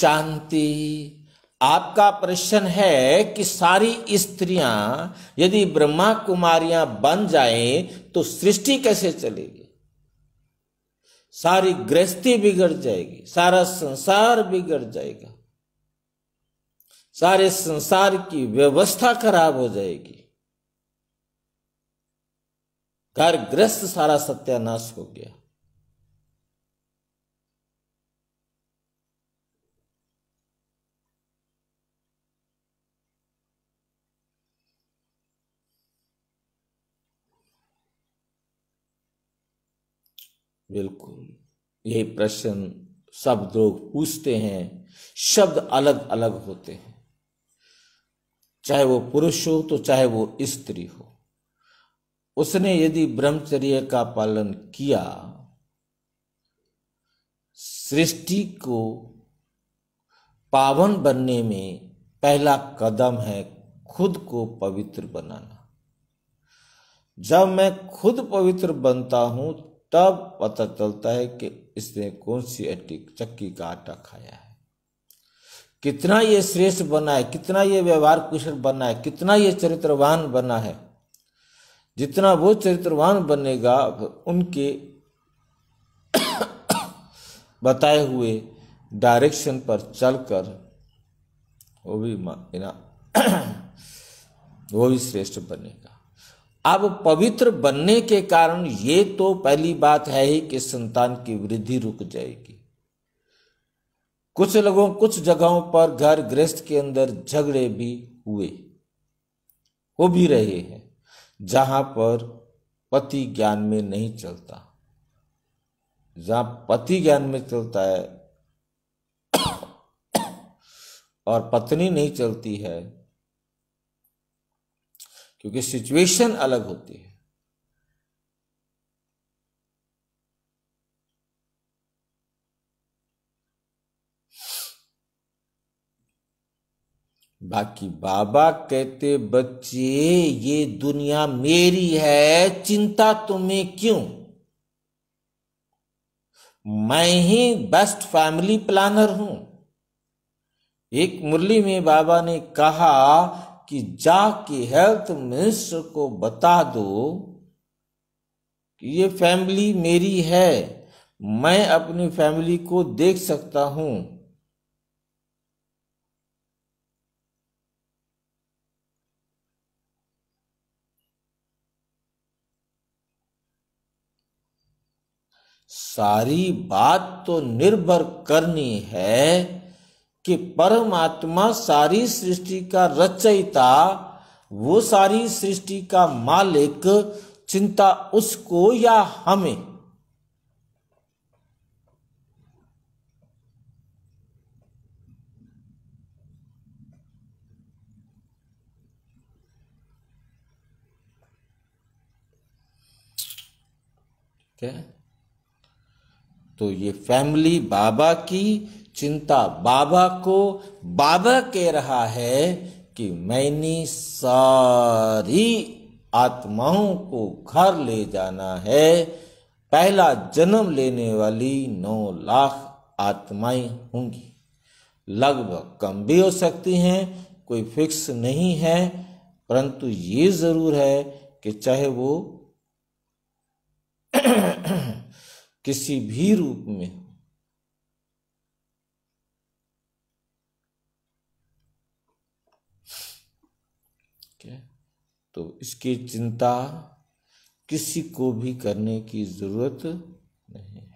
शांति आपका प्रश्न है कि सारी स्त्रियां यदि ब्रह्मा कुमारियां बन जाएं तो सृष्टि कैसे चलेगी सारी गृहस्थी बिगड़ जाएगी सारा संसार बिगड़ जाएगा सारे संसार की व्यवस्था खराब हो जाएगी घर ग्रस्त सारा सत्यानाश हो गया बिल्कुल यही प्रश्न सब लोग पूछते हैं शब्द अलग अलग होते हैं चाहे वो पुरुष हो तो चाहे वो स्त्री हो उसने यदि ब्रह्मचर्य का पालन किया सृष्टि को पावन बनने में पहला कदम है खुद को पवित्र बनाना जब मैं खुद पवित्र बनता हूं तब पता चलता है कि इसने कौन सी अट्टी चक्की का आटा खाया है कितना ये श्रेष्ठ बना है कितना ये व्यवहार कुशल बना है कितना ये चरित्रवान बना है जितना वो चरित्रवान बनेगा उनके बताए हुए डायरेक्शन पर चलकर वो भी वो भी श्रेष्ठ बनेगा अब पवित्र बनने के कारण ये तो पहली बात है ही कि संतान की वृद्धि रुक जाएगी कुछ लोगों कुछ जगहों पर घर गृहस्थ के अंदर झगड़े भी हुए वो भी रहे हैं जहां पर पति ज्ञान में नहीं चलता जहां पति ज्ञान में चलता है और पत्नी नहीं चलती है क्योंकि सिचुएशन अलग होती है बाकी बाबा कहते बच्चे ये दुनिया मेरी है चिंता तुम्हें क्यों मैं ही बेस्ट फैमिली प्लानर हूं एक मुरली में बाबा ने कहा कि जाके हेल्थ मिनिस्टर को बता दो कि ये फैमिली मेरी है मैं अपनी फैमिली को देख सकता हूं सारी बात तो निर्भर करनी है कि परमात्मा सारी सृष्टि का रचयिता वो सारी सृष्टि का मालिक चिंता उसको या हमें क्या तो ये फैमिली बाबा की चिंता बाबा को बाबा कह रहा है कि मैंने सारी आत्माओं को घर ले जाना है पहला जन्म लेने वाली नौ लाख आत्माएं होंगी लगभग कम भी हो सकती हैं कोई फिक्स नहीं है परंतु ये जरूर है कि चाहे वो किसी भी रूप में ठीक है तो इसकी चिंता किसी को भी करने की ज़रूरत नहीं